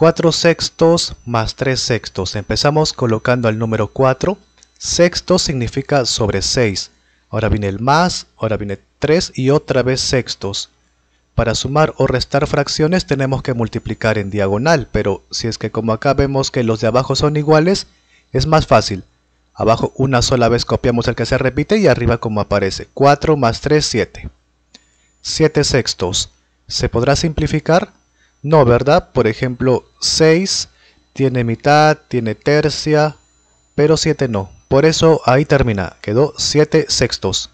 4 sextos más 3 sextos. Empezamos colocando al número 4. Sexto significa sobre 6. Ahora viene el más, ahora viene 3 y otra vez sextos. Para sumar o restar fracciones tenemos que multiplicar en diagonal, pero si es que como acá vemos que los de abajo son iguales, es más fácil. Abajo una sola vez copiamos el que se repite y arriba como aparece. 4 más 3, 7. 7 sextos. ¿Se podrá simplificar? No, ¿verdad? Por ejemplo, 6 tiene mitad, tiene tercia, pero 7 no. Por eso ahí termina, quedó 7 sextos.